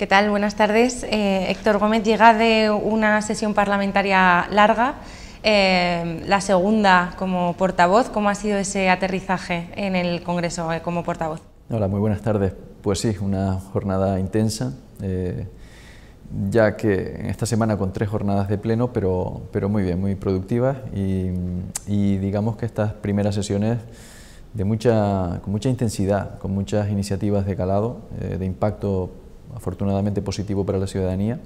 ¿Qué tal? Buenas tardes. Eh, Héctor Gómez llega de una sesión parlamentaria larga, eh, la segunda como portavoz. ¿Cómo ha sido ese aterrizaje en el Congreso eh, como portavoz? Hola, muy buenas tardes. Pues sí, una jornada intensa, ya que esta semana con tres jornadas de pleno, pero, pero muy bien, muy productivas y, y digamos que estas primeras sesiones de mucha, con mucha intensidad, con muchas iniciativas de calado, de impacto afortunadamente positivo para la ciudadanía.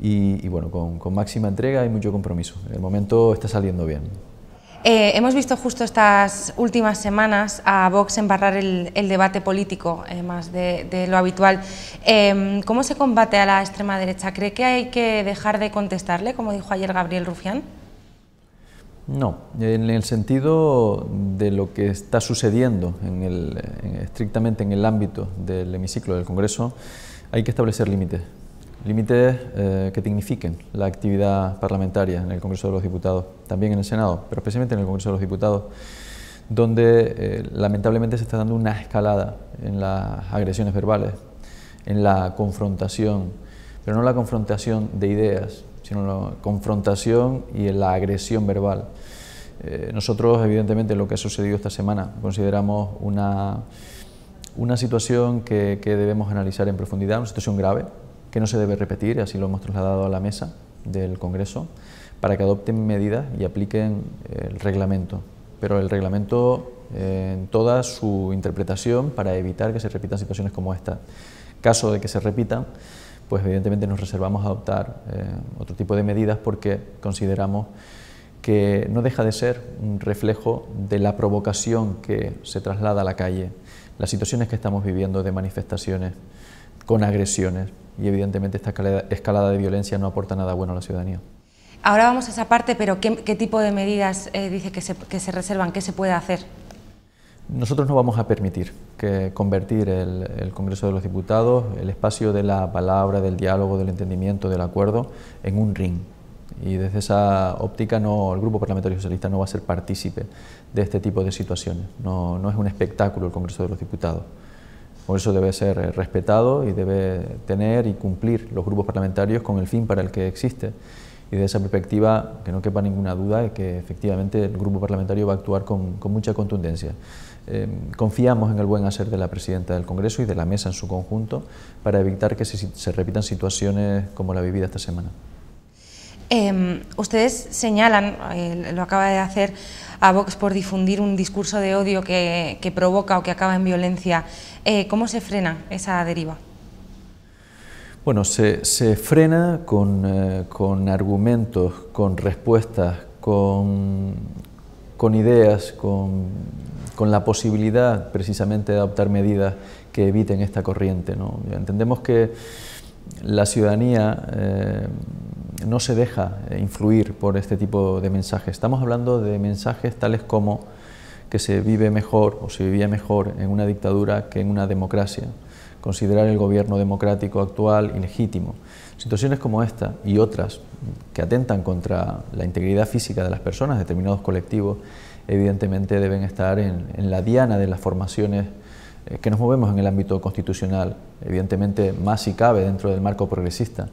Y, bueno, con, máxima entrega y mucho compromiso. En el momento está saliendo bien. Eh, hemos visto justo estas últimas semanas a Vox embarrar el, debate político, eh, más de, lo habitual. Em, ¿Cómo se combate a la extrema derecha? ¿Cree que hay que dejar de contestarle, como dijo ayer Gabriel Rufián? No, en el sentido de lo que está sucediendo en el, estrictamente en el ámbito del hemiciclo del Congreso, hay que establecer límites, límites eh, que dignifiquen la actividad parlamentaria en el Congreso de los Diputados, también en el Senado, pero especialmente en el Congreso de los Diputados, donde eh, lamentablemente se está dando una escalada en las agresiones verbales, en la confrontación, pero no la confrontación de ideas, sino la confrontación y la agresión verbal. Eh, nosotros, evidentemente, lo que ha sucedido esta semana consideramos una una situación que, debemos analizar en profundidad, una situación grave que no se debe repetir, así lo hemos trasladado a la mesa del Congreso, para que adopten medidas y apliquen el reglamento. Pero el reglamento eh, en toda su interpretación para evitar que se repitan situaciones como esta. Caso de que se repitan, pues evidentemente nos reservamos a adoptar eh, otro tipo de medidas porque consideramos que no deja de ser un reflejo de la provocación que se traslada a la calle las situaciones que estamos viviendo de manifestaciones con agresiones y evidentemente esta escalada de violencia no aporta nada bueno a la ciudadanía. Ahora vamos a esa parte, pero ¿qué, tipo de medidas eh, dice que se, reservan? ¿Qué se puede hacer? Nosotros no vamos a permitir que convertir el, el, Congreso de los Diputados, el espacio de la palabra, del diálogo, del entendimiento, del acuerdo, en un ring. Y desde esa óptica no, el Grupo Parlamentario Socialista no va a ser partícipe de este tipo de situaciones. No, no es un espectáculo el Congreso de los Diputados. Por eso debe ser eh, respetado y debe tener y cumplir los grupos parlamentarios con el fin para el que existe. Y de esa perspectiva, que no quepa ninguna duda, ...es que efectivamente el grupo parlamentario va a actuar con, con mucha contundencia. Eh, confiamos en el buen hacer de la presidenta del Congreso y de la mesa en su conjunto para evitar que se, repitan situaciones como la vivida esta semana. Em, ustedes señalan, eh, lo acaba de hacer, a Vox por difundir un discurso de odio que, provoca o que acaba en violencia. Eh, ¿Cómo se frena esa deriva? Bueno, se, frena eh, con, argumentos, con respuestas, con, ideas, con, la posibilidad precisamente de adoptar medidas que eviten esta corriente. Entendemos que la ciudadanía... Eh, no se deja eh, influir por este tipo de mensajes. Estamos hablando de mensajes tales como que se vive mejor o se vivía mejor en una dictadura que en una democracia, considerar el gobierno democrático actual ilegítimo. Situaciones como esta y otras que atentan contra la integridad física de las personas, determinados colectivos, evidentemente deben estar en, en la diana de las formaciones eh, que nos movemos en el ámbito constitucional, evidentemente más si cabe dentro del marco progresista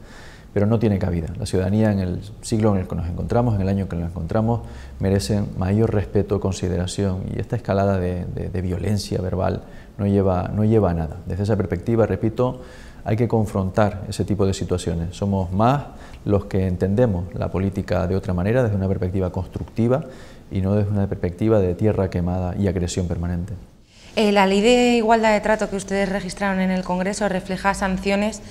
pero no tiene cabida. La ciudadanía en el siglo en el que nos encontramos, en el año en que nos encontramos, merecen mayor respeto, consideración y esta escalada de, violencia verbal no lleva, no lleva a nada. Desde esa perspectiva, repito, hay que confrontar ese tipo de situaciones. Somos más los que entendemos la política de otra manera, desde una perspectiva constructiva y no desde una perspectiva de tierra quemada y agresión permanente. Eh, la ley de igualdad de trato que ustedes registraron en el Congreso refleja sanciones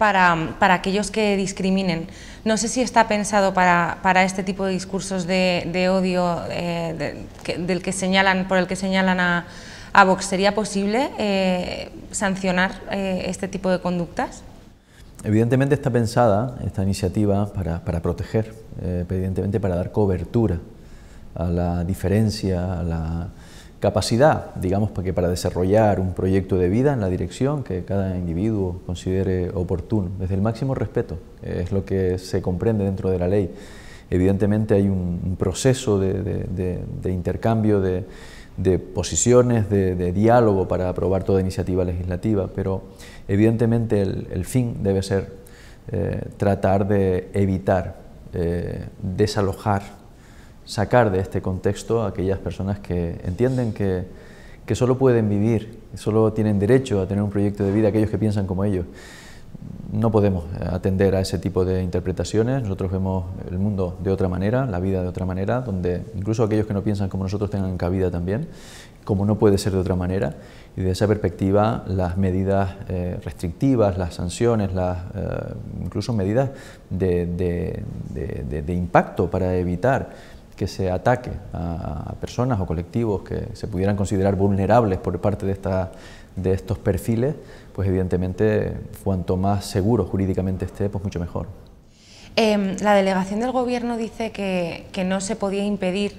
para, aquellos que discriminen. No sé si está pensado para, este tipo de discursos de, odio eh, del que señalan, por el que señalan a, Vox. ¿Sería posible eh, sancionar eh, este tipo de conductas? Evidentemente está pensada esta iniciativa para, para proteger, evidentemente para dar cobertura a la diferencia, a la capacidad, digamos, para que para desarrollar un proyecto de vida en la dirección que cada individuo considere oportuno, desde el máximo respeto, eh, es lo que se comprende dentro de la ley. Evidentemente hay un, proceso de, intercambio de, posiciones, de, diálogo para aprobar toda iniciativa legislativa, pero evidentemente el, fin debe ser eh, tratar de evitar, eh, desalojar sacar de este contexto a aquellas personas que entienden que, que solo pueden vivir, solo tienen derecho a tener un proyecto de vida aquellos que piensan como ellos. No podemos eh, atender a ese tipo de interpretaciones, nosotros vemos el mundo de otra manera, la vida de otra manera, donde incluso aquellos que no piensan como nosotros tengan cabida también, como no puede ser de otra manera. Y de esa perspectiva, las medidas eh, restrictivas, las sanciones, las, eh, incluso medidas de impacto para evitar que se ataque a, personas o colectivos que se pudieran considerar vulnerables por parte de, esta, de estos perfiles, pues evidentemente cuanto más seguro jurídicamente esté, pues mucho mejor. Em, la delegación del Gobierno dice que, no se podía impedir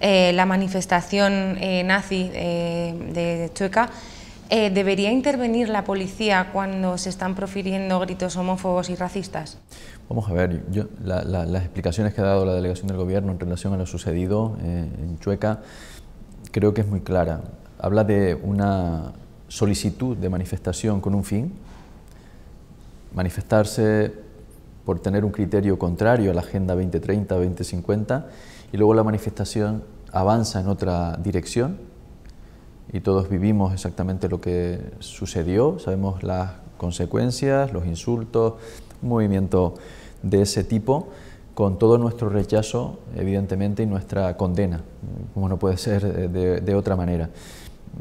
eh, la manifestación eh, nazi eh, de Chueca eh, ¿Debería intervenir la policía cuando se están profiriendo gritos homófobos y racistas? Vamos a ver, yo, las explicaciones que ha dado la delegación del Gobierno en relación a lo sucedido eh, en Chueca creo que es muy clara. Habla de una solicitud de manifestación con un fin, manifestarse por tener un criterio contrario a la Agenda 2030, 2050, y luego la manifestación avanza en otra dirección, y todos vivimos exactamente lo que sucedió, sabemos las consecuencias, los insultos, un movimiento de ese tipo, con todo nuestro rechazo, evidentemente, y nuestra condena, como no puede ser eh, de, otra manera.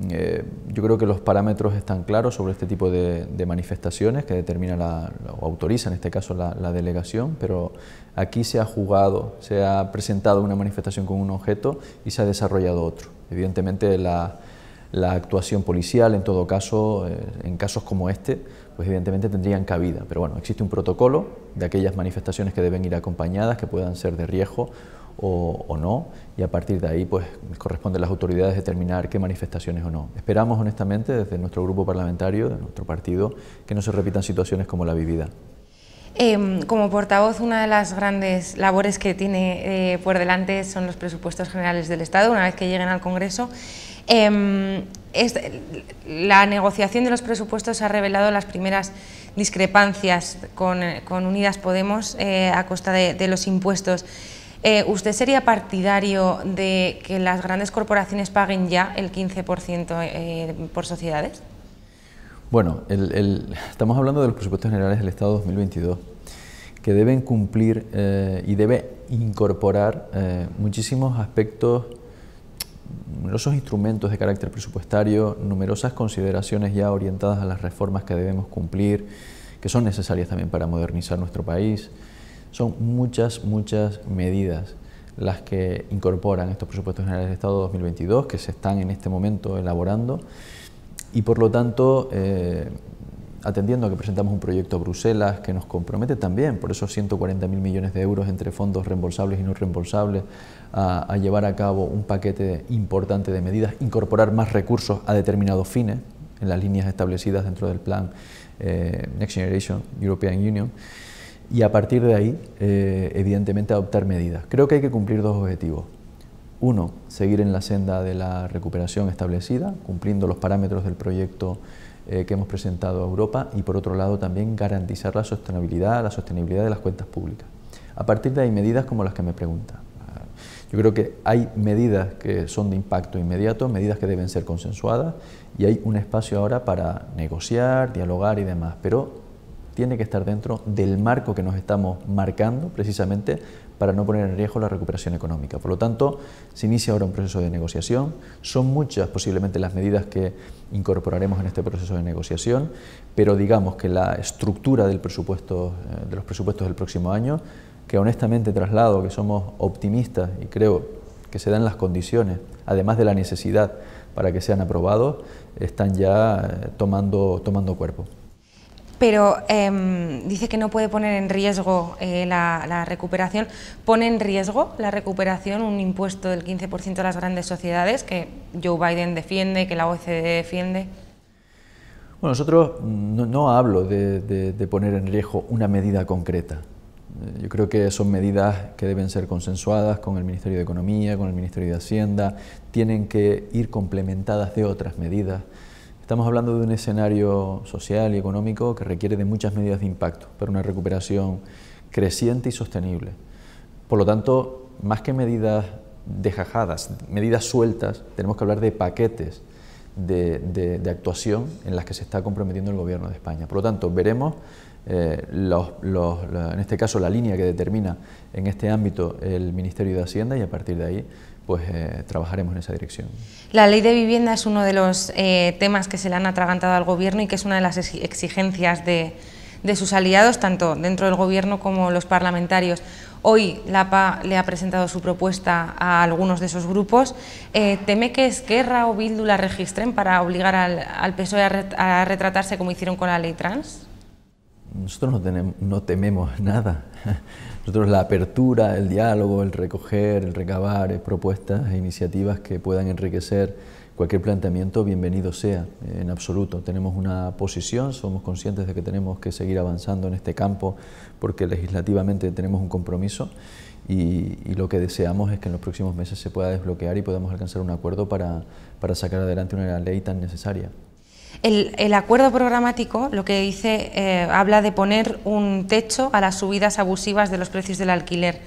Eh, yo creo que los parámetros están claros sobre este tipo de, manifestaciones que determina la, o autoriza en este caso la, la, delegación, pero aquí se ha jugado, se ha presentado una manifestación con un objeto y se ha desarrollado otro. Evidentemente la, la actuación policial, en todo caso, eh, en casos como este, pues evidentemente tendrían cabida. Pero bueno, existe un protocolo de aquellas manifestaciones que deben ir acompañadas, que puedan ser de riesgo o, o, no, y a partir de ahí pues corresponde a las autoridades determinar qué manifestaciones o no. Esperamos honestamente desde nuestro grupo parlamentario, de nuestro partido, que no se repitan situaciones como la vivida. Em, como portavoz, una de las grandes labores que tiene eh, por delante son los presupuestos generales del Estado, una vez que lleguen al Congreso. Em, la negociación de los presupuestos ha revelado las primeras discrepancias con, Unidas Podemos eh, a costa de los impuestos. Eh, ¿Usted sería partidario de que las grandes corporaciones paguen ya el 15% por sociedades? Bueno, estamos hablando de los presupuestos generales del Estado 2022, que deben cumplir eh, y debe incorporar eh, muchísimos aspectos, numerosos instrumentos de carácter presupuestario, numerosas consideraciones ya orientadas a las reformas que debemos cumplir, que son necesarias también para modernizar nuestro país. Son muchas, muchas medidas las que incorporan estos presupuestos generales del Estado 2022, que se están en este momento elaborando y por lo tanto, eh, atendiendo a que presentamos un proyecto a Bruselas que nos compromete también, por esos 140.000 millones de euros entre fondos reembolsables y no reembolsables, a, llevar a cabo un paquete importante de medidas, incorporar más recursos a determinados fines en las líneas establecidas dentro del plan eh, Next Generation European Union y a partir de ahí, eh, evidentemente, adoptar medidas. Creo que hay que cumplir dos objetivos. Uno, seguir en la senda de la recuperación establecida, cumpliendo los parámetros del proyecto eh, que hemos presentado a Europa y por otro lado también garantizar la sostenibilidad, la sostenibilidad de las cuentas públicas. A partir de ahí medidas como las que me pregunta. Yo creo que hay medidas que son de impacto inmediato, medidas que deben ser consensuadas y hay un espacio ahora para negociar, dialogar y demás, pero tiene que estar dentro del marco que nos estamos marcando precisamente para no poner en riesgo la recuperación económica. Por lo tanto, se inicia ahora un proceso de negociación. Son muchas posiblemente las medidas que incorporaremos en este proceso de negociación, pero digamos que la estructura del presupuesto, eh, de los presupuestos del próximo año, que honestamente traslado que somos optimistas y creo que se dan las condiciones, además de la necesidad para que sean aprobados, están ya eh, tomando, tomando cuerpo pero em, dice que no puede poner en riesgo eh, la, recuperación. Pone en riesgo la recuperación un impuesto del 15% a las grandes sociedades que Joe Biden defiende, que la OCDE defiende. Bueno, nosotros mm, no, hablo de, de poner en riesgo una medida concreta. Eh, yo creo que son medidas que deben ser consensuadas con el Ministerio de Economía, con el Ministerio de Hacienda, tienen que ir complementadas de otras medidas. Estamos hablando de un escenario social y económico que requiere de muchas medidas de impacto para una recuperación creciente y sostenible. Por lo tanto, más que medidas dejajadas, medidas sueltas, tenemos que hablar de paquetes de, actuación en las que se está comprometiendo el Gobierno de España. Por lo tanto, veremos eh, en este caso la línea que determina en este ámbito el Ministerio de Hacienda y a partir de ahí pues eh, trabajaremos en esa dirección. La ley de vivienda es uno de los eh, temas que se le han atragantado al Gobierno y que es una de las exigencias de, sus aliados, tanto dentro del Gobierno como los parlamentarios. Hoy la APA le ha presentado su propuesta a algunos de esos grupos. Eh, ¿Teme que Esquerra o Bildu la registren para obligar al, PSOE a retratarse como hicieron con la ley trans? nosotros no, tememos nada. Nosotros la apertura, el diálogo, el recoger, el recabar eh, propuestas e iniciativas que puedan enriquecer cualquier planteamiento, bienvenido sea, eh, en absoluto. Tenemos una posición, somos conscientes de que tenemos que seguir avanzando en este campo porque legislativamente tenemos un compromiso y, lo que deseamos es que en los próximos meses se pueda desbloquear y podamos alcanzar un acuerdo para sacar adelante una ley tan necesaria. El, acuerdo programático lo que dice, eh, habla de poner un techo a las subidas abusivas de los precios del alquiler,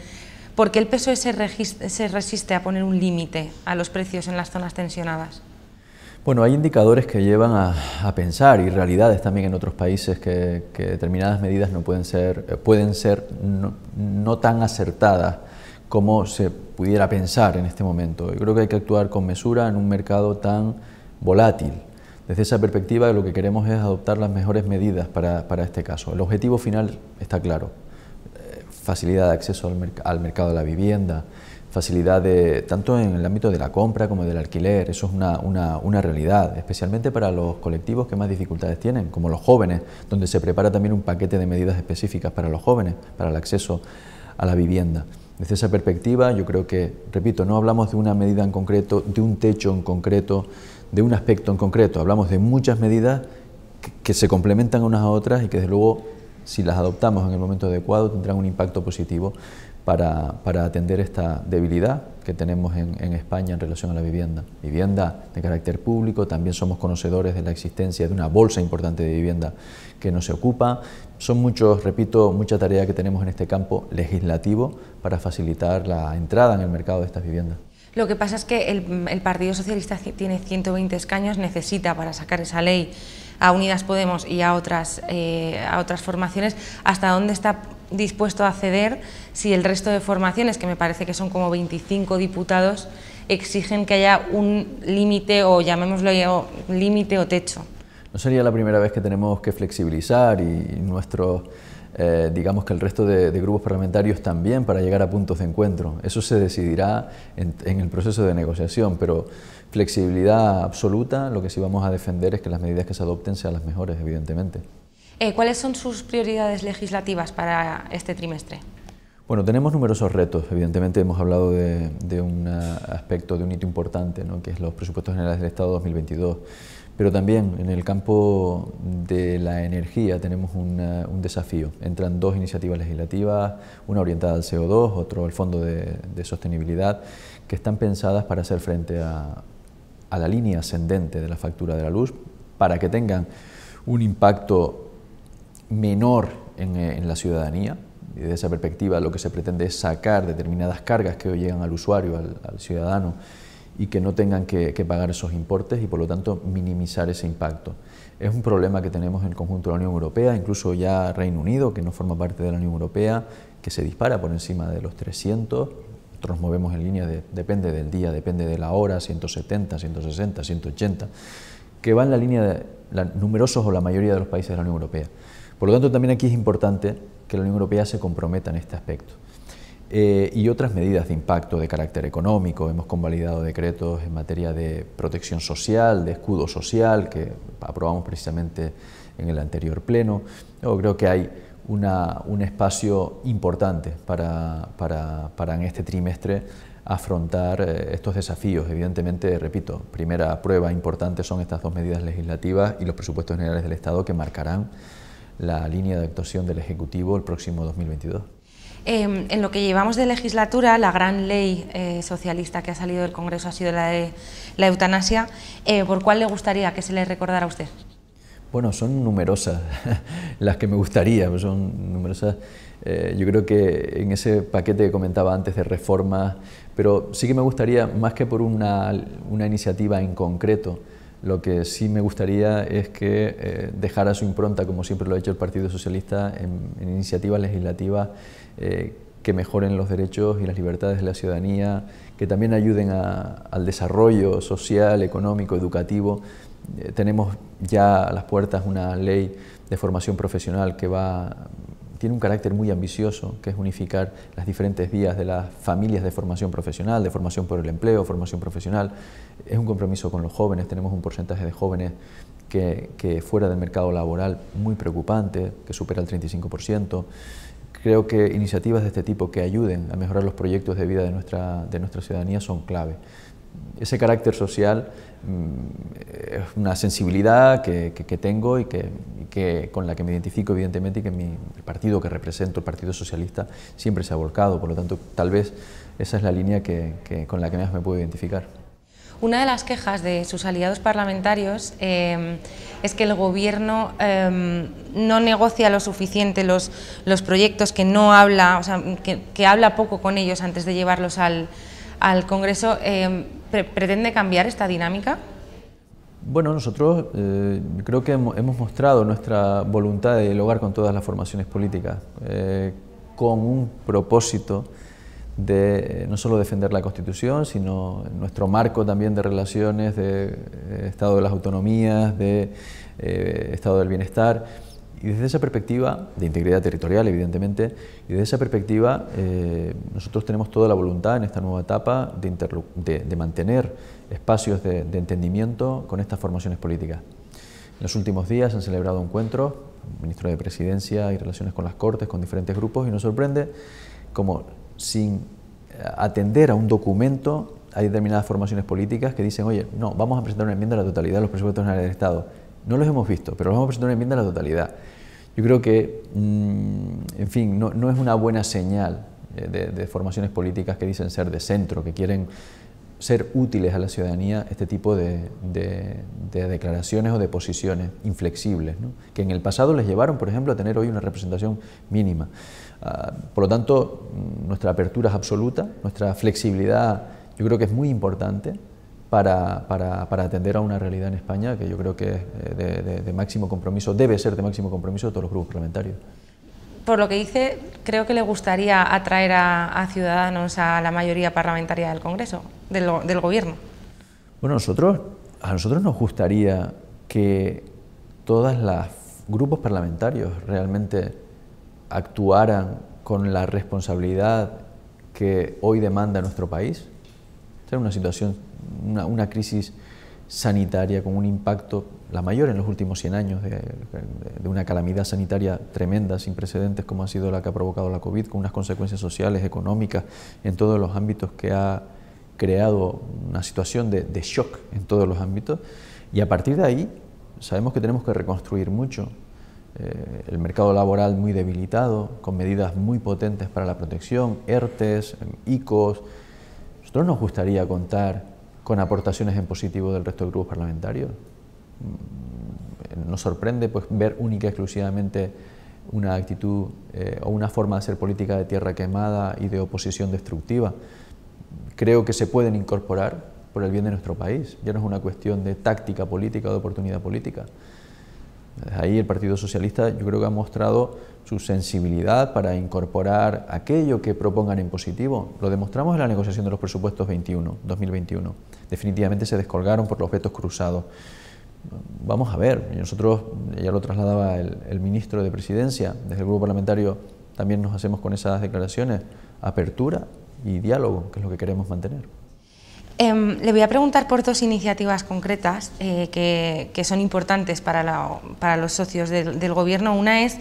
¿Por qué el PSOE se, resiste a poner un límite a los precios en las zonas tensionadas. Bueno, hay indicadores que llevan a, pensar y realidades también en otros países que, determinadas medidas no pueden ser, eh, pueden ser no, tan acertadas como se pudiera pensar en este momento. Yo creo que hay que actuar con mesura en un mercado tan volátil desde esa perspectiva lo que queremos es adoptar las mejores medidas para, este caso. El objetivo final está claro, eh, facilidad de acceso al, mercado de la vivienda, facilidad de, tanto en el ámbito de la compra como del alquiler, eso es una, realidad, especialmente para los colectivos que más dificultades tienen, como los jóvenes, donde se prepara también un paquete de medidas específicas para los jóvenes, para el acceso a la vivienda. Desde esa perspectiva yo creo que, repito, no hablamos de una medida en concreto, de un techo en concreto, de un aspecto en concreto, hablamos de muchas medidas que, se complementan unas a otras y que desde luego si las adoptamos en el momento adecuado tendrán un impacto positivo para, atender esta debilidad que tenemos en, en, España en relación a la vivienda. Vivienda de carácter público, también somos conocedores de la existencia de una bolsa importante de vivienda que no se ocupa. Son muchos, repito, mucha tarea que tenemos en este campo legislativo para facilitar la entrada en el mercado de estas viviendas. Lo que pasa es que el, Partido Socialista tiene 120 escaños, necesita para sacar esa ley a Unidas Podemos y a otras, eh, a otras formaciones, hasta dónde está dispuesto a ceder si el resto de formaciones, que me parece que son como 25 diputados, exigen que haya un límite o llamémoslo límite o techo. No sería la primera vez que tenemos que flexibilizar y nuestro eh, digamos que el resto de, grupos parlamentarios también para llegar a puntos de encuentro. Eso se decidirá en, el proceso de negociación, pero flexibilidad absoluta, lo que sí vamos a defender es que las medidas que se adopten sean las mejores, evidentemente. Eh, ¿Cuáles son sus prioridades legislativas para este trimestre? Bueno, tenemos numerosos retos. Evidentemente hemos hablado de, un aspecto, de un hito importante, ¿no? que es los presupuestos generales del Estado 2022 pero también en el campo de la energía tenemos un desafío. Entran dos iniciativas legislativas, una orientada al CO2, otro al Fondo de, Sostenibilidad, que están pensadas para hacer frente a, la línea ascendente de la factura de la luz, para que tengan un impacto menor en, eh, la ciudadanía. Y desde esa perspectiva lo que se pretende es sacar determinadas cargas que hoy llegan al usuario, al, al ciudadano, y que no tengan que, pagar esos importes y por lo tanto minimizar ese impacto. Es un problema que tenemos en conjunto de la Unión Europea, incluso ya Reino Unido, que no forma parte de la Unión Europea, que se dispara por encima de los 300. Nosotros movemos en línea, depende del día, depende de la hora, 170, 160, 180, que va en la línea de numerosos o la mayoría de los países de la Unión Europea. Por lo tanto, también aquí es importante que la Unión Europea se comprometa en este aspecto. Eh, y otras medidas de impacto de carácter económico. Hemos convalidado decretos en materia de protección social, de escudo social, que aprobamos precisamente en el anterior pleno. Yo creo que hay una, un espacio importante para, para, para, en este trimestre afrontar eh, estos desafíos. Evidentemente, repito, primera prueba importante son estas dos medidas legislativas y los presupuestos generales del Estado que marcarán la línea de actuación del Ejecutivo el próximo 2022. Em, en lo que llevamos de legislatura, la gran ley eh, socialista que ha salido del Congreso ha sido la de la eutanasia. Eh, ¿Por cuál le gustaría que se le recordara a usted? Bueno, son numerosas las que me gustaría, son numerosas. Eh, yo creo que en ese paquete que comentaba antes de reformas, pero sí que me gustaría, más que por una iniciativa en concreto, lo que sí me gustaría es que eh, dejara su impronta, como siempre lo ha hecho el Partido Socialista, en, iniciativas legislativas eh, que mejoren los derechos y las libertades de la ciudadanía, que también ayuden al desarrollo social, económico, educativo. Eh, tenemos ya a las puertas una ley de formación profesional que va tiene un carácter muy ambicioso, que es unificar las diferentes vías de las familias de formación profesional, de formación por el empleo, formación profesional. Es un compromiso con los jóvenes, tenemos un porcentaje de jóvenes que, fuera del mercado laboral muy preocupante, que supera el 35%. Creo que iniciativas de este tipo que ayuden a mejorar los proyectos de vida de nuestra, de nuestra ciudadanía son clave ese carácter social mm, es una sensibilidad que, que, tengo y que, con la que me identifico evidentemente y que mi, el partido que represento, el Partido Socialista, siempre se ha volcado. Por lo tanto, tal vez esa es la línea con la que más me puedo identificar. Una de las quejas de sus aliados parlamentarios em, es que el Gobierno em, no negocia lo suficiente los, los, proyectos, que no habla, o sea, que, habla poco con ellos antes de llevarlos al, al Congreso. Em, pretende cambiar esta dinámica? Bueno, nosotros eh, creo que hemos mostrado nuestra voluntad de dialogar con todas las formaciones políticas, eh, con un propósito de eh, no solo defender la Constitución, sino nuestro marco también de relaciones, de Estado de las Autonomías, de Estado del Bienestar y desde esa perspectiva, de integridad territorial, evidentemente, y desde esa perspectiva, eh, nosotros tenemos toda la voluntad en esta nueva etapa de, mantener espacios de, entendimiento con estas formaciones políticas. En los últimos días se han celebrado encuentros, ministro de Presidencia y relaciones con las Cortes, con diferentes grupos, y nos sorprende como sin atender a un documento hay determinadas formaciones políticas que dicen, oye, no, vamos a presentar una enmienda a la totalidad de los presupuestos generales del Estado no los hemos visto, pero los vamos a presentar una enmienda a la totalidad. Yo creo que, mm, en fin, no, es una buena señal eh, de, formaciones políticas que dicen ser de centro, que quieren ser útiles a la ciudadanía este tipo de, declaraciones o de posiciones inflexibles, que en el pasado les llevaron, por ejemplo, a tener hoy una representación mínima. Ah, por lo tanto, mm, nuestra apertura es absoluta, nuestra flexibilidad yo creo que es muy importante para, atender a una realidad en España que yo creo que es eh, de, máximo compromiso, debe ser de máximo compromiso de todos los grupos parlamentarios. Por lo que dice, creo que le gustaría atraer a, ciudadanos a la mayoría parlamentaria del Congreso, del, Gobierno. Bueno, nosotros, a nosotros nos gustaría que todos los grupos parlamentarios realmente actuaran con la responsabilidad que hoy demanda nuestro país. Esta es una situación una, crisis sanitaria con un impacto, la mayor en los últimos 100 años, de, una calamidad sanitaria tremenda, sin precedentes, como ha sido la que ha provocado la COVID, con unas consecuencias sociales, económicas, en todos los ámbitos que ha creado una situación de, shock en todos los ámbitos. Y a partir de ahí sabemos que tenemos que reconstruir mucho. Eh, el mercado laboral muy debilitado, con medidas muy potentes para la protección, ERTES, eh, ICOs. Nosotros nos gustaría contar con aportaciones en positivo del resto de grupos parlamentarios. Mm, Nos sorprende pues, ver única y exclusivamente una actitud eh, o una forma de hacer política de tierra quemada y de oposición destructiva. Creo que se pueden incorporar por el bien de nuestro país. Ya no es una cuestión de táctica política o de oportunidad política. Ahí el Partido Socialista yo creo que ha mostrado su sensibilidad para incorporar aquello que propongan en positivo. Lo demostramos en la negociación de los presupuestos 21, 2021. Definitivamente se descolgaron por los vetos cruzados. Vamos a ver, nosotros, ya lo trasladaba el ministro de Presidencia, desde el grupo parlamentario también nos hacemos con esas declaraciones, apertura y diálogo, que es lo que queremos mantener. Em, le voy a preguntar por dos iniciativas concretas eh, que, son importantes para, los socios del, Gobierno. Una es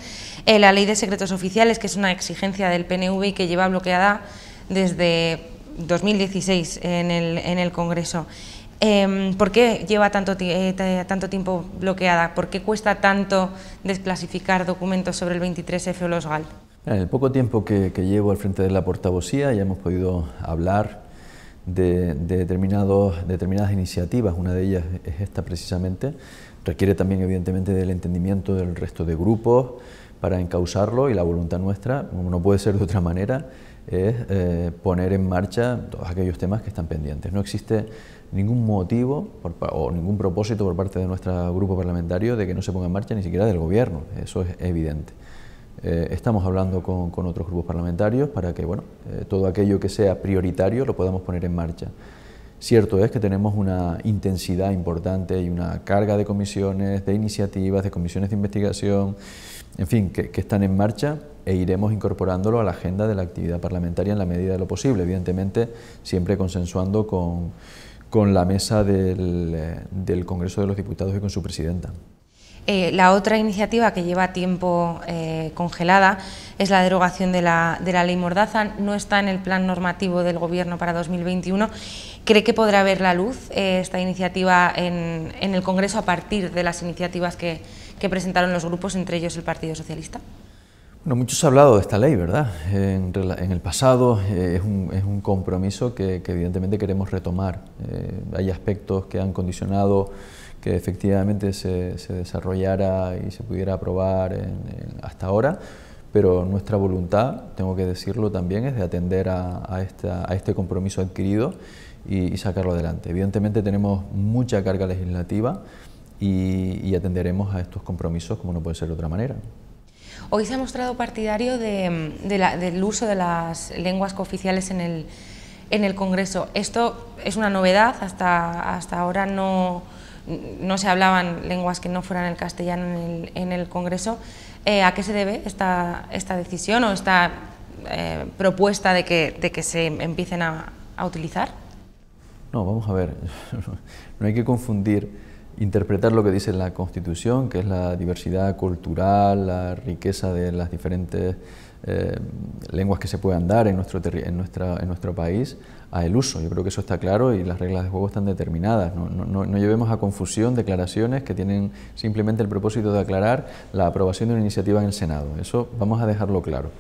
eh, la Ley de Secretos Oficiales, que es una exigencia del PNV y que lleva bloqueada desde 2016 en el, Congreso. Em, ¿Por qué lleva tanto, eh, tanto tiempo bloqueada? ¿Por qué cuesta tanto desclasificar documentos sobre el 23F o los GAL? En el poco tiempo que, llevo al frente de la portavocía ya hemos podido hablar de, determinados, determinadas iniciativas, una de ellas es esta precisamente, requiere también evidentemente del entendimiento del resto de grupos para encauzarlo y la voluntad nuestra, como no puede ser de otra manera, es eh, poner en marcha todos aquellos temas que están pendientes. No existe ningún motivo o ningún propósito por parte de nuestro grupo parlamentario de que no se ponga en marcha ni siquiera del Gobierno, eso es evidente. Eh, estamos hablando con, otros grupos parlamentarios para que eh, todo aquello que sea prioritario lo podamos poner en marcha. Cierto es que tenemos una intensidad importante y una carga de comisiones, de iniciativas, de comisiones de investigación, en fin, que, están en marcha e iremos incorporándolo a la agenda de la actividad parlamentaria en la medida de lo posible, evidentemente siempre consensuando con, la mesa del, eh, del Congreso de los Diputados y con su presidenta. Eh, la otra iniciativa que lleva tiempo eh, congelada es la derogación de la, ley Mordaza, no está en el plan normativo del Gobierno para 2021. ¿Cree que podrá ver la luz eh, esta iniciativa en, el Congreso a partir de las iniciativas que, presentaron los grupos, entre ellos el Partido Socialista? Bueno, mucho se ha hablado de esta ley, ¿verdad? En, el pasado es un, compromiso que, que evidentemente queremos retomar. hay aspectos que han condicionado efectivamente se, desarrollara y se pudiera aprobar hasta ahora, pero nuestra voluntad, tengo que decirlo también, es de atender a, este compromiso adquirido y, sacarlo adelante. Evidentemente tenemos mucha carga legislativa y, atenderemos a estos compromisos como no puede ser de otra manera. Hoy se ha mostrado partidario del uso de las lenguas cooficiales en el, en el Congreso. Esto es una novedad, hasta, hasta ahora no, no se hablaban lenguas que no fueran el castellano en el, Congreso. Eh, ¿A qué se debe esta, esta decisión o esta eh, propuesta de que, de que, se empiecen a, a utilizar? No, vamos a ver, no hay que confundir interpretar lo que dice la Constitución, que es la diversidad cultural, la riqueza de las diferentes eh, lenguas que se puedan dar en nuestro, en, nuestra, en nuestro país a el uso. Yo creo que eso está claro y las reglas de juego están determinadas. no, no, no, llevemos a confusión declaraciones que tienen simplemente el propósito de aclarar la aprobación de una iniciativa en el Senado. Eso vamos a dejarlo claro.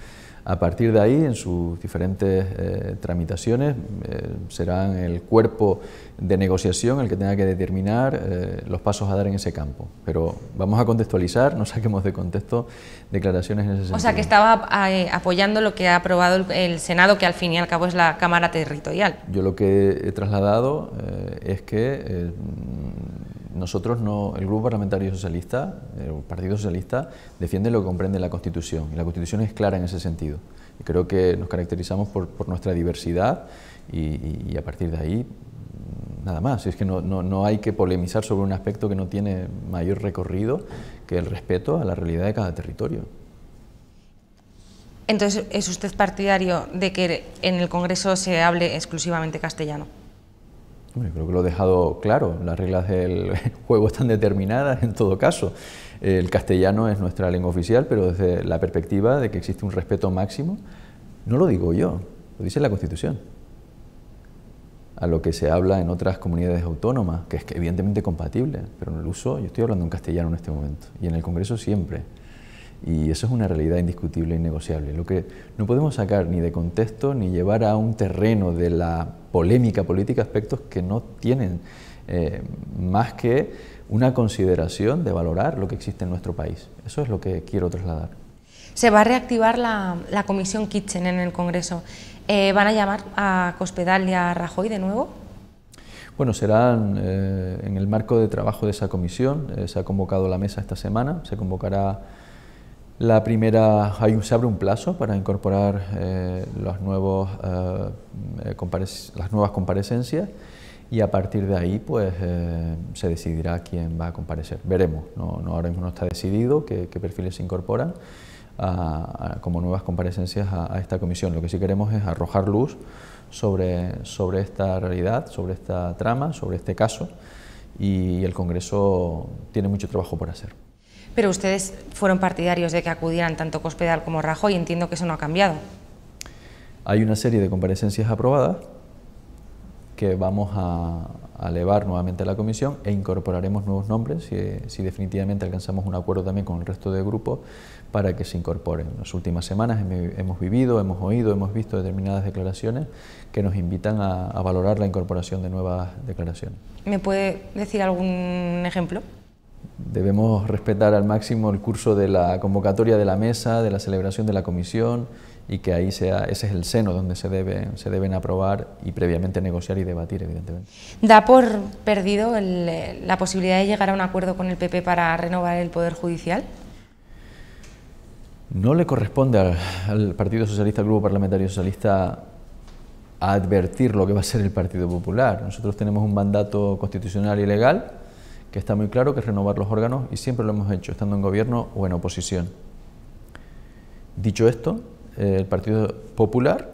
A partir de ahí, en sus diferentes eh, tramitaciones, será eh, serán el cuerpo de negociación el que tenga que determinar eh, los pasos a dar en ese campo. Pero vamos a contextualizar, no saquemos de contexto declaraciones en O sea, que estaba ah, apoyando lo que ha aprobado el, Senado, que al fin y al cabo es la Cámara Territorial. Yo lo que he trasladado es que nosotros no, el Grupo Parlamentario Socialista, el Partido Socialista, defiende lo que comprende la Constitución, y la Constitución es clara en ese sentido. creo que nos caracterizamos por, nuestra diversidad y, a partir de ahí, nada más. Es que no, hay que polemizar sobre un aspecto que no tiene mayor recorrido que el respeto a la realidad de cada territorio. Entonces, ¿es usted partidario de que en el Congreso se hable exclusivamente castellano? creo que lo he dejado claro, las reglas del juego están determinadas en todo caso. El castellano es nuestra lengua oficial, pero desde la perspectiva de que existe un respeto máximo, no lo digo yo, lo dice la Constitución. A lo que se habla en otras comunidades autónomas, que es evidentemente compatible, pero en el uso yo estoy hablando en castellano en este momento, y en el Congreso siempre. Y eso es una realidad indiscutible e innegociable. Lo que no podemos sacar ni de contexto ni llevar a un terreno de la polémica política aspectos que no tienen eh, más que una consideración de valorar lo que existe en nuestro país. Eso es lo que quiero trasladar. Se va a reactivar la, comisión Kitchen en el Congreso. Eh, ¿Van a llamar a Cospedal y a Rajoy de nuevo? Bueno, serán eh, en el marco de trabajo de esa comisión. se ha convocado la mesa esta semana, se convocará la primera, hay un, se abre un plazo para incorporar eh, los nuevos, eh, eh, las nuevas comparecencias y a partir de ahí pues se decidirá quién va a comparecer. Veremos, no, ahora mismo no está decidido qué, perfiles se incorporan como nuevas comparecencias a, esta comisión. Lo que sí queremos es arrojar luz sobre esta realidad, sobre esta trama, sobre este caso y el Congreso tiene mucho trabajo por hacer pero ustedes fueron partidarios de que acudieran tanto Cospedal como Rajoy, entiendo que eso no ha cambiado. Hay una serie de comparecencias aprobadas que vamos a, elevar nuevamente a la comisión e incorporaremos nuevos nombres si, si, definitivamente alcanzamos un acuerdo también con el resto de grupos para que se incorporen. En las últimas semanas hemos vivido, hemos oído, hemos visto determinadas declaraciones que nos invitan a, a valorar la incorporación de nuevas declaraciones. ¿Me puede decir algún ejemplo? debemos respetar al máximo el curso de la convocatoria de la mesa, de la celebración de la comisión y que ahí sea, ese es el seno donde se, se deben aprobar y previamente negociar y debatir, evidentemente. ¿Da por perdido la posibilidad de llegar a un acuerdo con el PP para renovar el Poder Judicial? No le corresponde al, Partido Socialista, al Grupo Parlamentario Socialista, advertir lo que va a ser el Partido Popular. Nosotros tenemos un mandato constitucional y legal está muy claro que es renovar los órganos y siempre lo hemos hecho, estando en gobierno o en oposición. Dicho esto, el Partido Popular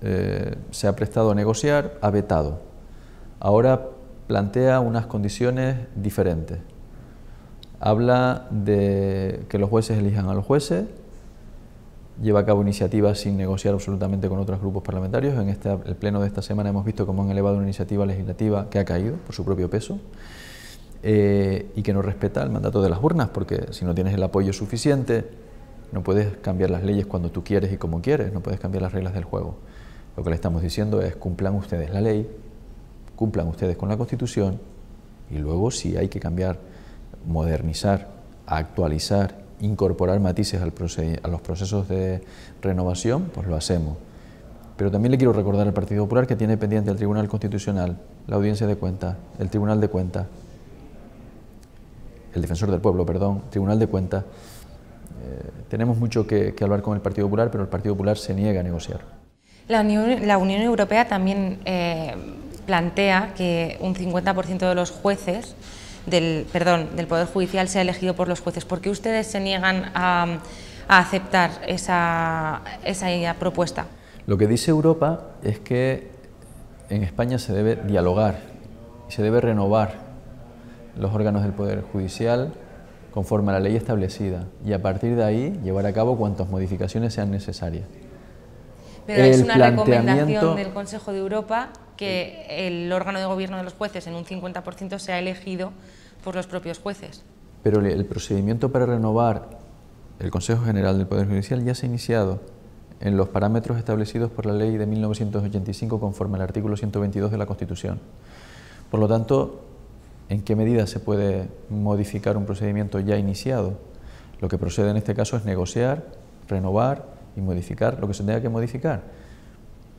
eh, se ha prestado a negociar, ha vetado. Ahora plantea unas condiciones diferentes. Habla de que los jueces elijan a los jueces, lleva a cabo iniciativas sin negociar absolutamente con otros grupos parlamentarios. En el pleno de esta semana hemos visto cómo han elevado una iniciativa legislativa que ha caído por su propio peso. Eh, y que no respeta el mandato de las urnas, porque si no tienes el apoyo suficiente, no puedes cambiar las leyes cuando tú quieres y como quieres, no puedes cambiar las reglas del juego. Lo que le estamos diciendo es cumplan ustedes la ley, cumplan ustedes con la Constitución y luego si hay que cambiar, modernizar, actualizar, incorporar matices a los procesos de renovación, pues lo hacemos. Pero también le quiero recordar al Partido Popular que tiene pendiente el Tribunal Constitucional, la Audiencia de Cuentas, el Tribunal de Cuentas, el defensor del pueblo, perdón, Tribunal de Cuentas, eh, tenemos mucho que, hablar con el Partido Popular, pero el Partido Popular se niega a negociar. La Unión, Europea también eh, plantea que un 50% de los jueces del, perdón, del Poder Judicial sea elegido por los jueces. ¿Por qué ustedes se niegan a, aceptar esa, esa propuesta? Lo que dice Europa es que en España se debe dialogar, y se debe renovar los órganos del Poder Judicial conforme a la ley establecida y a partir de ahí llevar a cabo cuantas modificaciones sean necesarias. Pero es una recomendación del Consejo de Europa que el órgano de gobierno de los jueces en un 50% sea elegido por los propios jueces. Pero el procedimiento para renovar el Consejo General del Poder Judicial ya se ha iniciado en los parámetros establecidos por la ley de 1985 conforme al artículo 122 de la Constitución. Por lo tanto, en qué medida se puede modificar un procedimiento ya iniciado. Lo que procede en este caso es negociar, renovar y modificar lo que se tenga que modificar.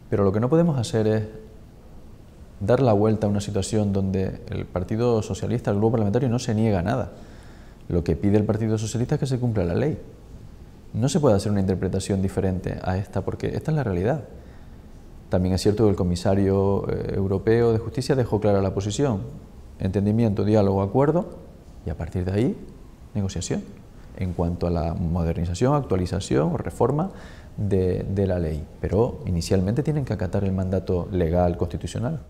Pero lo que no podemos hacer es dar la vuelta a una situación donde el Partido Socialista, el Grupo Parlamentario, no se niega a nada. Lo que pide el Partido Socialista es que se cumpla la ley. No se puede hacer una interpretación diferente a esta, porque esta es la realidad. También es cierto que el comisario eh, europeo de justicia dejó clara la posición entendimiento, diálogo, acuerdo, y a partir de ahí, negociación, en cuanto a la modernización, actualización o reforma de, la ley. Pero inicialmente tienen que acatar el mandato legal constitucional.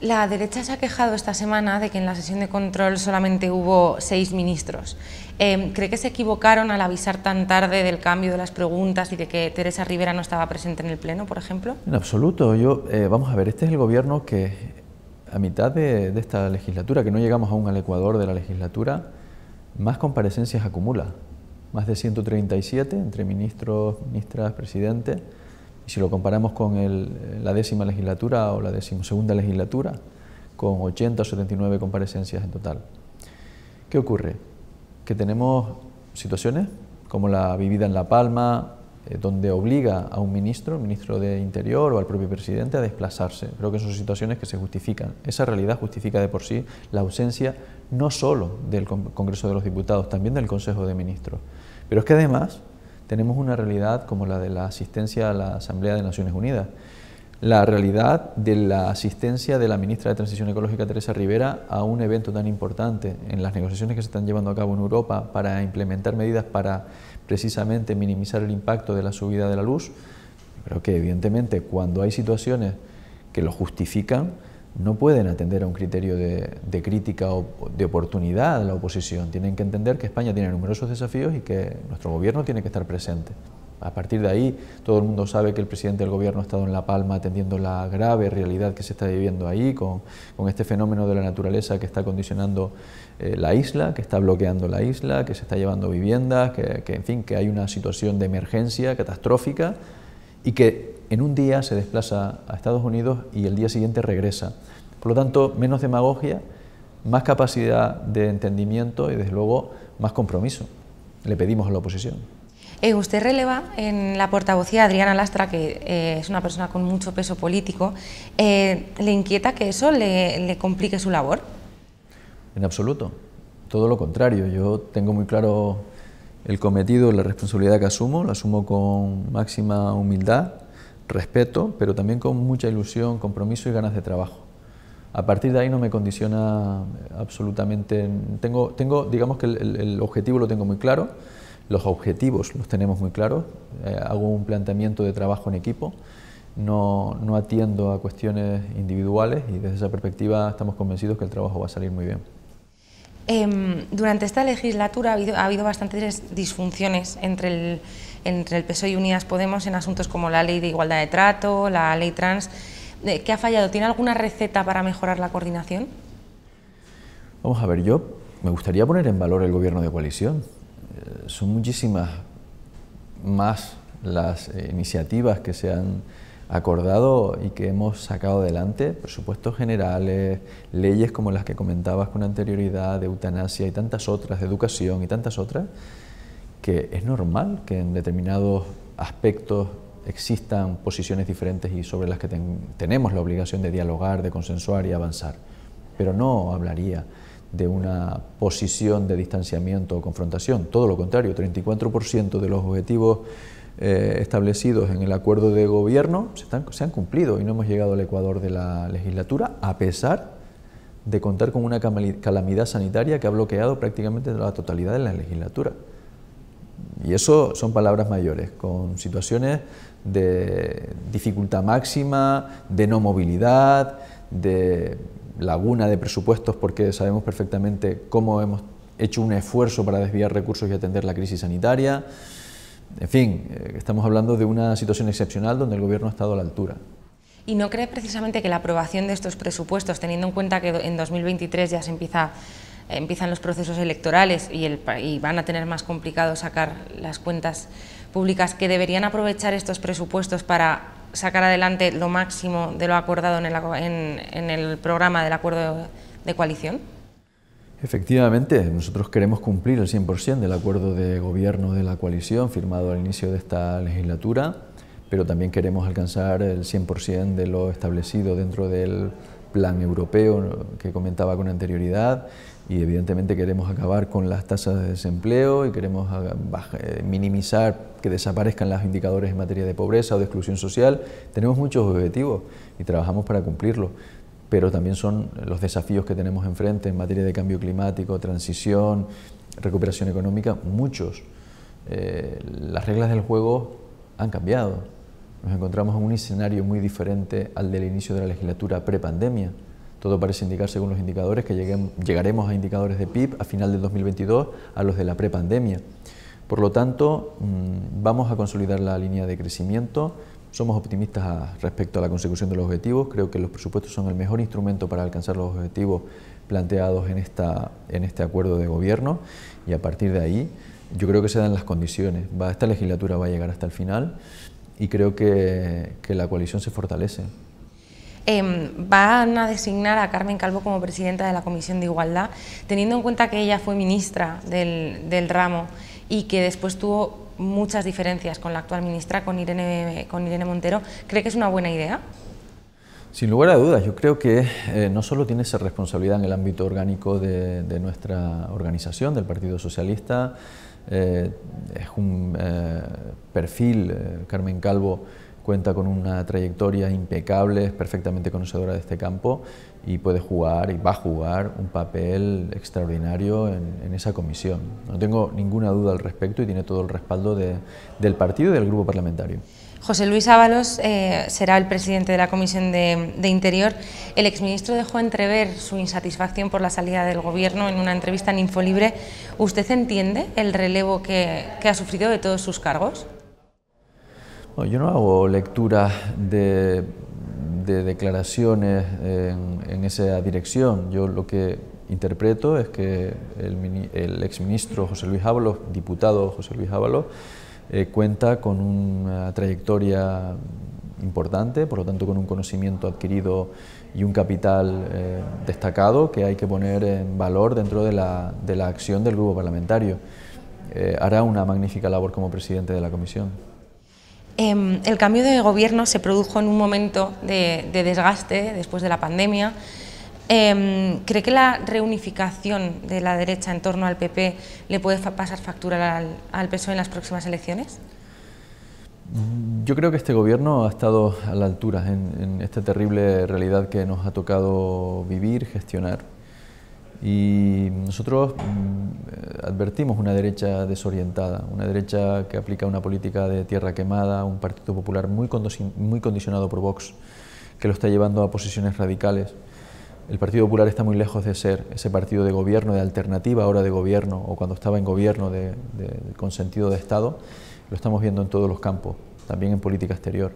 La derecha se ha quejado esta semana de que en la sesión de control solamente hubo seis ministros. Em, ¿Cree que se equivocaron al avisar tan tarde del cambio de las preguntas y de que Teresa Rivera no estaba presente en el Pleno, por ejemplo? En absoluto. Yo, eh, vamos a ver, este es el gobierno que a mitad de, esta legislatura, que no llegamos aún al Ecuador de la legislatura, más comparecencias acumula, más de 137 entre ministros, ministras, presidentes, y si lo comparamos con la décima legislatura o la decimosegunda legislatura, con 80 o 79 comparecencias en total. ¿Qué ocurre? Que tenemos situaciones como la vivida en La Palma, eh, donde obliga a un ministro, ministro de Interior o al propio presidente, a desplazarse. Creo que son situaciones que se justifican. Esa realidad justifica de por sí la ausencia no solo del Congreso de los Diputados, también del Consejo de Ministros. Pero es que además tenemos una realidad como la de la asistencia a la Asamblea de Naciones Unidas la realidad de la asistencia de la ministra de Transición Ecológica, Teresa Rivera, a un evento tan importante en las negociaciones que se están llevando a cabo en Europa para implementar medidas para precisamente minimizar el impacto de la subida de la luz. pero que evidentemente cuando hay situaciones que lo justifican, no pueden atender a un criterio de, crítica o de oportunidad a la oposición. Tienen que entender que España tiene numerosos desafíos y que nuestro gobierno tiene que estar presente. A partir de ahí, todo el mundo sabe que el presidente del gobierno ha estado en La Palma atendiendo la grave realidad que se está viviendo ahí, con, este fenómeno de la naturaleza que está condicionando eh, la isla, que está bloqueando la isla, que se está llevando viviendas, que, que, en fin, que hay una situación de emergencia catastrófica y que en un día se desplaza a Estados Unidos y el día siguiente regresa. Por lo tanto, menos demagogia, más capacidad de entendimiento y, desde luego, más compromiso. Le pedimos a la oposición. Eh, usted releva en la portavocía Adriana Lastra, que eh, es una persona con mucho peso político, eh, ¿le inquieta que eso le, complique su labor? En absoluto, todo lo contrario. Yo tengo muy claro el cometido, la responsabilidad que asumo, la asumo con máxima humildad, respeto, pero también con mucha ilusión, compromiso y ganas de trabajo. A partir de ahí no me condiciona absolutamente. Tengo, digamos que el objetivo lo tengo muy claro los objetivos los tenemos muy claros, eh, hago un planteamiento de trabajo en equipo, no, atiendo a cuestiones individuales y desde esa perspectiva estamos convencidos que el trabajo va a salir muy bien. Em, durante esta legislatura ha habido, bastantes disfunciones entre el, entre PSOE y Unidas Podemos en asuntos como la ley de igualdad de trato, la ley trans. Eh, ¿Qué ha fallado? ¿Tiene alguna receta para mejorar la coordinación? Vamos a ver, yo me gustaría poner en valor el gobierno de coalición son muchísimas más las eh, iniciativas que se han acordado y que hemos sacado adelante, presupuestos generales, leyes como las que comentabas con anterioridad, de eutanasia y tantas otras, de educación y tantas otras, que es normal que en determinados aspectos existan posiciones diferentes y sobre las que tenemos la obligación de dialogar, de consensuar y avanzar. Pero no hablaría de una posición de distanciamiento o confrontación. Todo lo contrario, 34% de los objetivos eh, establecidos en el acuerdo de gobierno se, se, han cumplido y no hemos llegado al Ecuador de la legislatura, a pesar de contar con una calamidad sanitaria que ha bloqueado prácticamente la totalidad de la legislatura. Y eso son palabras mayores, con situaciones de dificultad máxima, de no movilidad, de laguna de presupuestos porque sabemos perfectamente cómo hemos hecho un esfuerzo para desviar recursos y atender la crisis sanitaria. En fin, eh, estamos hablando de una situación excepcional donde el Gobierno ha estado a la altura. ¿Y no cree precisamente que la aprobación de estos presupuestos, teniendo en cuenta que en 2023 ya se empieza, eh, empiezan los procesos electorales y, el, y van a tener más complicado sacar las cuentas públicas, que deberían aprovechar estos presupuestos para sacar adelante lo máximo de lo acordado en el, programa del acuerdo de coalición? Efectivamente, nosotros queremos cumplir el 100% del acuerdo de gobierno de la coalición firmado al inicio de esta legislatura, pero también queremos alcanzar el 100% de lo establecido dentro del plan europeo que comentaba con anterioridad y evidentemente queremos acabar con las tasas de desempleo y queremos minimizar que desaparezcan los indicadores en materia de pobreza o de exclusión social. Tenemos muchos objetivos y trabajamos para cumplirlos, pero también son los desafíos que tenemos enfrente en materia de cambio climático, transición, recuperación económica, muchos. Eh, las reglas del juego han cambiado. Nos encontramos en un escenario muy diferente al del inicio de la legislatura prepandemia. Todo parece indicar, según los indicadores, que lleguemos, llegaremos a indicadores de PIB a final del 2022 a los de la prepandemia. Por lo tanto, mm, vamos a consolidar la línea de crecimiento. Somos optimistas respecto a la consecución de los objetivos. Creo que los presupuestos son el mejor instrumento para alcanzar los objetivos planteados en, esta, en este acuerdo de gobierno y a partir de ahí yo creo que se dan las condiciones. esta legislatura va a llegar hasta el final y creo que, la coalición se fortalece. Em, van a designar a Carmen Calvo como presidenta de la Comisión de Igualdad, teniendo en cuenta que ella fue ministra del, del ramo y que después tuvo muchas diferencias con la actual ministra, con Irene, con Irene Montero. ¿Cree que es una buena idea? Sin lugar a dudas, yo creo que eh, no solo tiene esa responsabilidad en el ámbito orgánico de, nuestra organización, del Partido Socialista, eh, es un eh, perfil, Carmen Calvo cuenta con una trayectoria impecable, es perfectamente conocedora de este campo, y puede jugar y va a jugar un papel extraordinario en, esa comisión. No tengo ninguna duda al respecto y tiene todo el respaldo del partido y del grupo parlamentario. José Luis Ábalos eh, será el presidente de la Comisión de, Interior. El exministro dejó entrever su insatisfacción por la salida del Gobierno en una entrevista en Infolibre. ¿Usted entiende el relevo que, ha sufrido de todos sus cargos? yo no hago lectura de de declaraciones en, esa dirección. Yo lo que interpreto es que el, el exministro José Luis Ábalos, diputado José Luis Ábalos, eh, cuenta con una trayectoria importante, por lo tanto con un conocimiento adquirido y un capital eh, destacado que hay que poner en valor dentro de la, de la acción del grupo parlamentario. Eh, hará una magnífica labor como presidente de la comisión. Em, el cambio de gobierno se produjo en un momento de, desgaste después de la pandemia. Em, ¿Cree que la reunificación de la derecha en torno al PP le puede pasar factura al, PSOE en las próximas elecciones? Mm, yo creo que este gobierno ha estado a la altura en esta terrible realidad que nos ha tocado vivir, gestionar y nosotros mm, advertimos una derecha desorientada, una derecha que aplica una política de tierra quemada, un Partido Popular muy, muy condicionado por Vox, que lo está llevando a posiciones radicales. El Partido Popular está muy lejos de ser ese partido de gobierno, de alternativa ahora de gobierno, o cuando estaba en gobierno de, con sentido de Estado, lo estamos viendo en todos los campos, también en política exterior.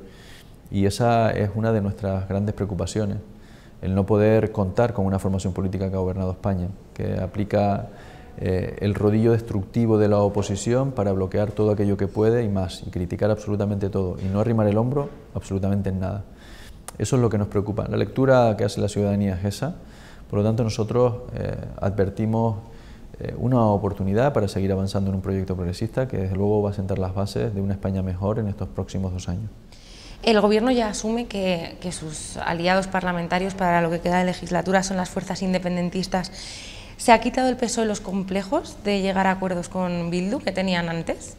Y esa es una de nuestras grandes preocupaciones el no poder contar con una formación política que ha gobernado España, que aplica eh, el rodillo destructivo de la oposición para bloquear todo aquello que puede y más, y criticar absolutamente todo, y no arrimar el hombro absolutamente en nada. Eso es lo que nos preocupa. La lectura que hace la ciudadanía es esa, por lo tanto nosotros eh, advertimos eh, una oportunidad para seguir avanzando en un proyecto progresista que desde luego va a sentar las bases de una España mejor en estos próximos dos años. El Gobierno ya asume que, sus aliados parlamentarios para lo que queda de legislatura son las fuerzas independentistas. ¿Se ha quitado el peso de los complejos de llegar a acuerdos con Bildu que tenían antes?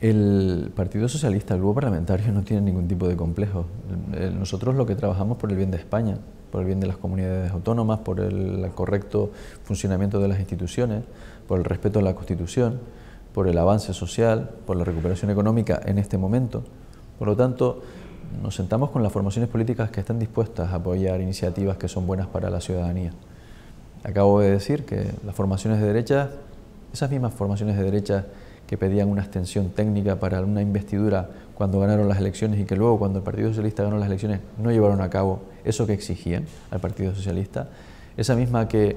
El Partido Socialista, el grupo parlamentario, no tiene ningún tipo de complejo. Eh, nosotros lo que trabajamos por el bien de España, por el bien de las comunidades autónomas, por el correcto funcionamiento de las instituciones, por el respeto a la Constitución por el avance social, por la recuperación económica en este momento. Por lo tanto, nos sentamos con las formaciones políticas que están dispuestas a apoyar iniciativas que son buenas para la ciudadanía. Acabo de decir que las formaciones de derecha, esas mismas formaciones de derecha que pedían una extensión técnica para una investidura cuando ganaron las elecciones y que luego cuando el Partido Socialista ganó las elecciones no llevaron a cabo eso que exigían al Partido Socialista, esa misma que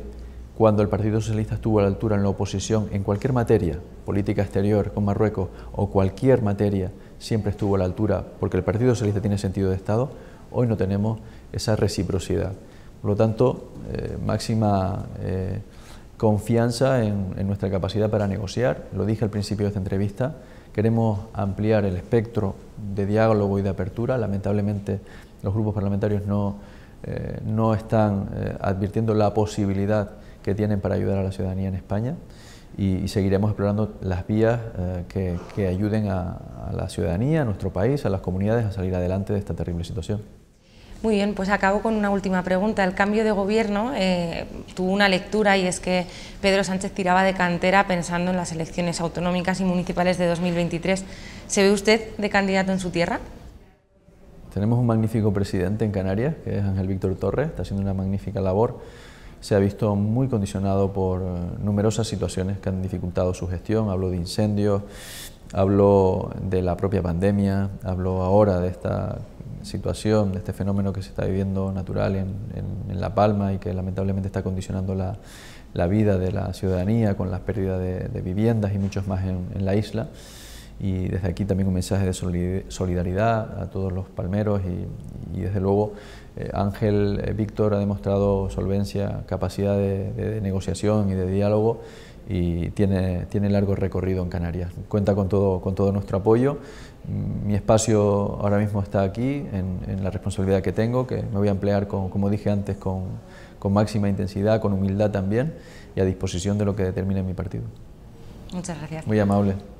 cuando el Partido Socialista estuvo a la altura en la oposición, en cualquier materia, política exterior con Marruecos o cualquier materia, siempre estuvo a la altura porque el Partido Socialista tiene sentido de Estado, hoy no tenemos esa reciprocidad. Por lo tanto, eh, máxima eh, confianza en, nuestra capacidad para negociar. Lo dije al principio de esta entrevista, queremos ampliar el espectro de diálogo y de apertura. Lamentablemente, los grupos parlamentarios no, eh, no están advirtiendo la posibilidad que tienen para ayudar a la ciudadanía en España y, seguiremos explorando las vías eh, que, ayuden a, la ciudadanía, a nuestro país, a las comunidades a salir adelante de esta terrible situación. Muy bien, pues acabo con una última pregunta. El cambio de gobierno eh, tuvo una lectura y es que Pedro Sánchez tiraba de cantera pensando en las elecciones autonómicas y municipales de 2023. ¿Se ve usted de candidato en su tierra? Tenemos un magnífico presidente en Canarias, que es Ángel Víctor Torres, está haciendo una magnífica labor se ha visto muy condicionado por eh, numerosas situaciones que han dificultado su gestión. Hablo de incendios, hablo de la propia pandemia, hablo ahora de esta situación, de este fenómeno que se está viviendo natural en, La Palma y que lamentablemente está condicionando la, vida de la ciudadanía con las pérdidas de, viviendas y muchos más en, la isla y desde aquí también un mensaje de solidaridad a todos los palmeros y desde luego eh, Ángel eh, Víctor ha demostrado solvencia, capacidad de, negociación y de diálogo y tiene, tiene largo recorrido en Canarias. Cuenta con todo, con todo nuestro apoyo. Mm, mi espacio ahora mismo está aquí, en, la responsabilidad que tengo, que me voy a emplear, como dije antes, con, con máxima intensidad, con humildad también y a disposición de lo que determine mi partido. Muchas gracias. Muy amable.